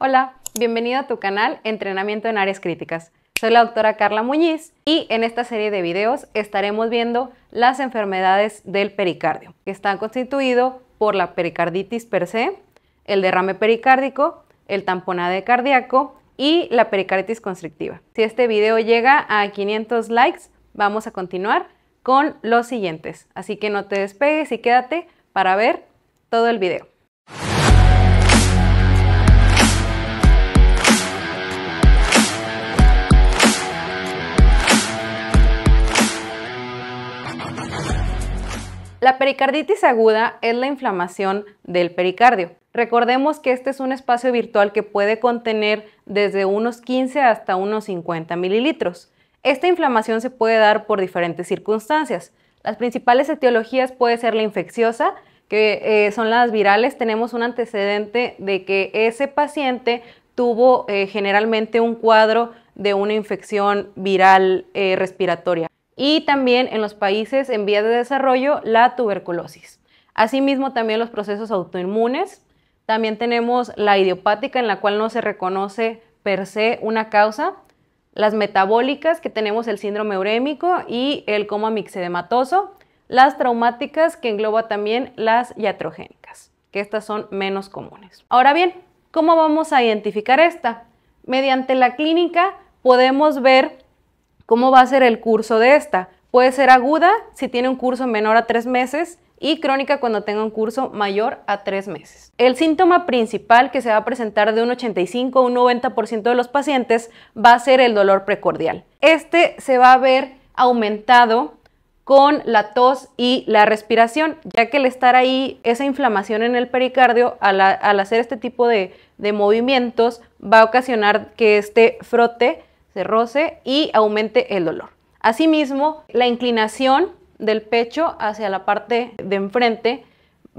Hola, bienvenido a tu canal Entrenamiento en Áreas Críticas. Soy la doctora Carla Muñiz y en esta serie de videos estaremos viendo las enfermedades del pericardio, que están constituido por la pericarditis per se, el derrame pericárdico, el tamponade cardíaco y la pericarditis constrictiva. Si este video llega a 500 likes, vamos a continuar con los siguientes. Así que no te despegues y quédate para ver todo el video. pericarditis aguda es la inflamación del pericardio. Recordemos que este es un espacio virtual que puede contener desde unos 15 hasta unos 50 mililitros. Esta inflamación se puede dar por diferentes circunstancias. Las principales etiologías puede ser la infecciosa, que eh, son las virales. Tenemos un antecedente de que ese paciente tuvo eh, generalmente un cuadro de una infección viral eh, respiratoria y también en los países en vías de desarrollo la tuberculosis. Asimismo, también los procesos autoinmunes. También tenemos la idiopática en la cual no se reconoce per se una causa. Las metabólicas, que tenemos el síndrome urémico y el coma mixedematoso. Las traumáticas, que engloba también las iatrogénicas, que estas son menos comunes. Ahora bien, ¿cómo vamos a identificar esta? Mediante la clínica podemos ver ¿Cómo va a ser el curso de esta? Puede ser aguda si tiene un curso menor a tres meses y crónica cuando tenga un curso mayor a tres meses. El síntoma principal que se va a presentar de un 85 a un 90% de los pacientes va a ser el dolor precordial. Este se va a ver aumentado con la tos y la respiración, ya que al estar ahí esa inflamación en el pericardio, al, hacer este tipo de, de movimientos, va a ocasionar que este frote se roce y aumente el dolor. Asimismo, la inclinación del pecho hacia la parte de enfrente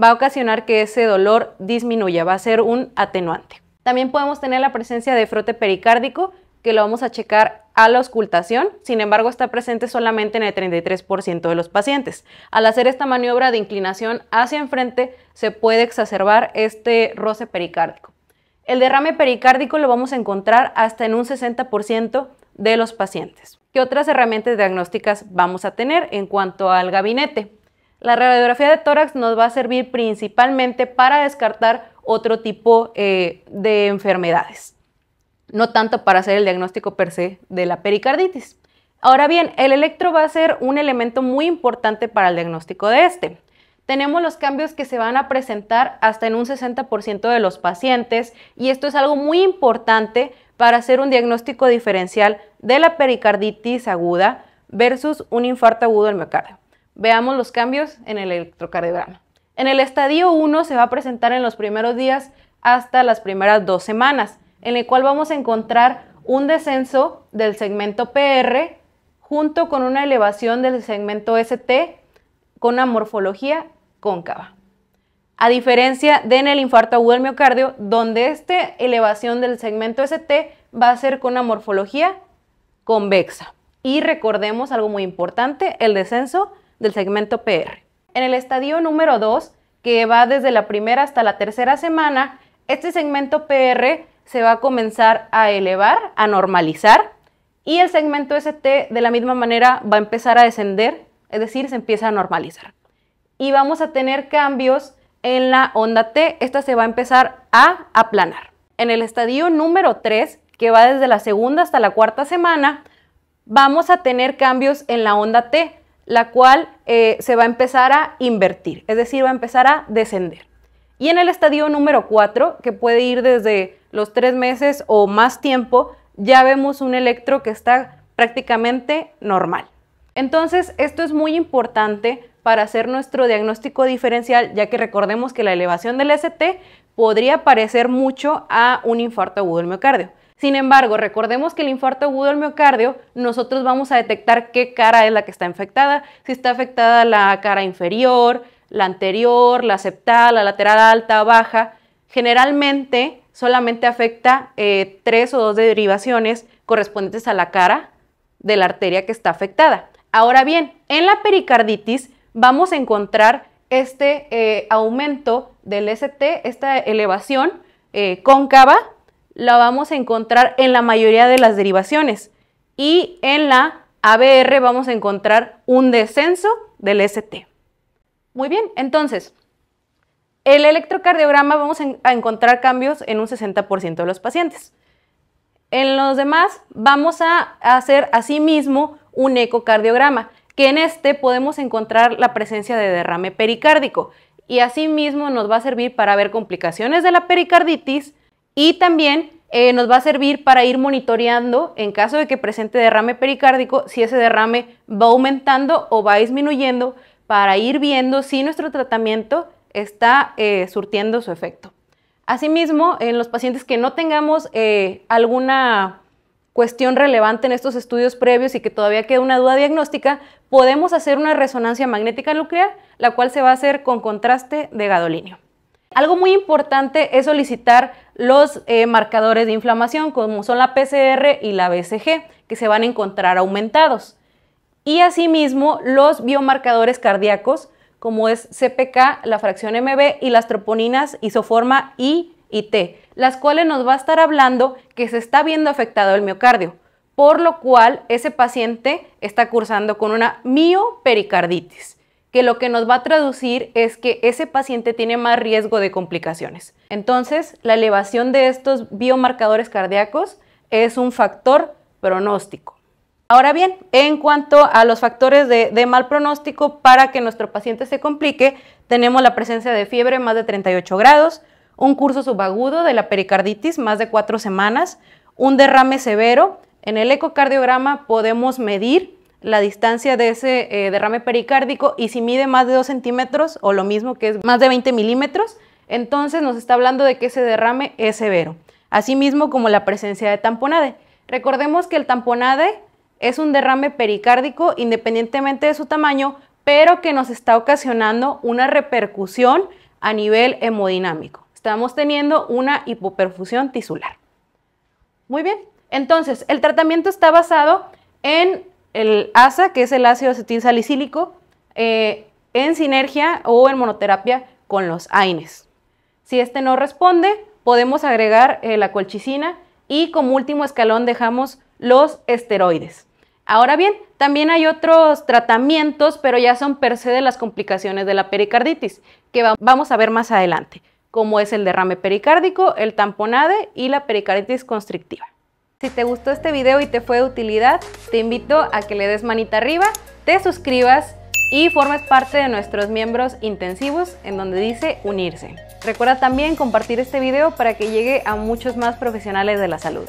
va a ocasionar que ese dolor disminuya, va a ser un atenuante. También podemos tener la presencia de frote pericárdico, que lo vamos a checar a la auscultación, sin embargo está presente solamente en el 33% de los pacientes. Al hacer esta maniobra de inclinación hacia enfrente se puede exacerbar este roce pericárdico. El derrame pericárdico lo vamos a encontrar hasta en un 60% de los pacientes. ¿Qué otras herramientas diagnósticas vamos a tener en cuanto al gabinete? La radiografía de tórax nos va a servir principalmente para descartar otro tipo eh, de enfermedades, no tanto para hacer el diagnóstico per se de la pericarditis. Ahora bien, el electro va a ser un elemento muy importante para el diagnóstico de este tenemos los cambios que se van a presentar hasta en un 60% de los pacientes y esto es algo muy importante para hacer un diagnóstico diferencial de la pericarditis aguda versus un infarto agudo del miocardio. Veamos los cambios en el electrocardiograma. En el estadio 1 se va a presentar en los primeros días hasta las primeras dos semanas, en el cual vamos a encontrar un descenso del segmento PR junto con una elevación del segmento ST con una morfología cóncava. A diferencia de en el infarto agudo del miocardio, donde esta elevación del segmento ST va a ser con una morfología convexa. Y recordemos algo muy importante, el descenso del segmento PR. En el estadio número 2, que va desde la primera hasta la tercera semana, este segmento PR se va a comenzar a elevar, a normalizar, y el segmento ST de la misma manera va a empezar a descender, es decir, se empieza a normalizar y vamos a tener cambios en la onda T. Esta se va a empezar a aplanar. En el estadio número 3, que va desde la segunda hasta la cuarta semana, vamos a tener cambios en la onda T, la cual eh, se va a empezar a invertir, es decir, va a empezar a descender. Y en el estadio número 4, que puede ir desde los tres meses o más tiempo, ya vemos un electro que está prácticamente normal. Entonces, esto es muy importante para hacer nuestro diagnóstico diferencial, ya que recordemos que la elevación del ST podría parecer mucho a un infarto agudo del miocardio. Sin embargo, recordemos que el infarto agudo del miocardio, nosotros vamos a detectar qué cara es la que está infectada, si está afectada la cara inferior, la anterior, la septal, la lateral alta, baja. Generalmente solamente afecta eh, tres o dos derivaciones correspondientes a la cara de la arteria que está afectada. Ahora bien, en la pericarditis vamos a encontrar este eh, aumento del ST, esta elevación eh, cóncava, la vamos a encontrar en la mayoría de las derivaciones. Y en la ABR vamos a encontrar un descenso del ST. Muy bien, entonces, el electrocardiograma vamos a encontrar cambios en un 60% de los pacientes. En los demás vamos a hacer asimismo un ecocardiograma, que en este podemos encontrar la presencia de derrame pericárdico y asimismo nos va a servir para ver complicaciones de la pericarditis y también eh, nos va a servir para ir monitoreando en caso de que presente derrame pericárdico si ese derrame va aumentando o va disminuyendo para ir viendo si nuestro tratamiento está eh, surtiendo su efecto. Asimismo, en los pacientes que no tengamos eh, alguna cuestión relevante en estos estudios previos y que todavía queda una duda diagnóstica, podemos hacer una resonancia magnética nuclear, la cual se va a hacer con contraste de gadolinio. Algo muy importante es solicitar los eh, marcadores de inflamación, como son la PCR y la BCG, que se van a encontrar aumentados. Y asimismo, los biomarcadores cardíacos, como es CPK, la fracción MB y las troponinas isoforma I y T, las cuales nos va a estar hablando que se está viendo afectado el miocardio, por lo cual ese paciente está cursando con una miopericarditis, que lo que nos va a traducir es que ese paciente tiene más riesgo de complicaciones. Entonces, la elevación de estos biomarcadores cardíacos es un factor pronóstico. Ahora bien, en cuanto a los factores de, de, mal pronóstico para que nuestro paciente se complique, tenemos la presencia de fiebre más de 38 grados, un curso subagudo de la pericarditis más de cuatro semanas, un derrame severo. En el ecocardiograma podemos medir la distancia de ese eh, derrame pericárdico y si mide más de 2 centímetros o lo mismo que es más de 20 milímetros, entonces nos está hablando de que ese derrame es severo. Asimismo como la presencia de tamponade. Recordemos que el tamponade es un derrame pericárdico independientemente de su tamaño, pero que nos está ocasionando una repercusión a nivel hemodinámico. Estamos teniendo una hipoperfusión tisular. Muy bien, entonces el tratamiento está basado en el ASA, que es el ácido acetil salicílico, eh, en sinergia o en monoterapia con los AINES. Si este no responde, podemos agregar eh, la colchicina y como último escalón dejamos los esteroides. Ahora bien, también hay otros tratamientos, pero ya son per se de las complicaciones de la pericarditis, que vamos a ver más adelante como es el derrame pericárdico, el tamponade y la pericarditis constrictiva. Si te gustó este video y te fue de utilidad, te invito a que le des manita arriba, te suscribas y formes parte de nuestros miembros intensivos en donde dice unirse. Recuerda también compartir este video para que llegue a muchos más profesionales de la salud.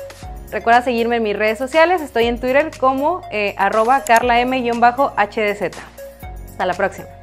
Recuerda seguirme en mis redes sociales, estoy en Twitter como eh, carlam-hdz. Hasta la próxima.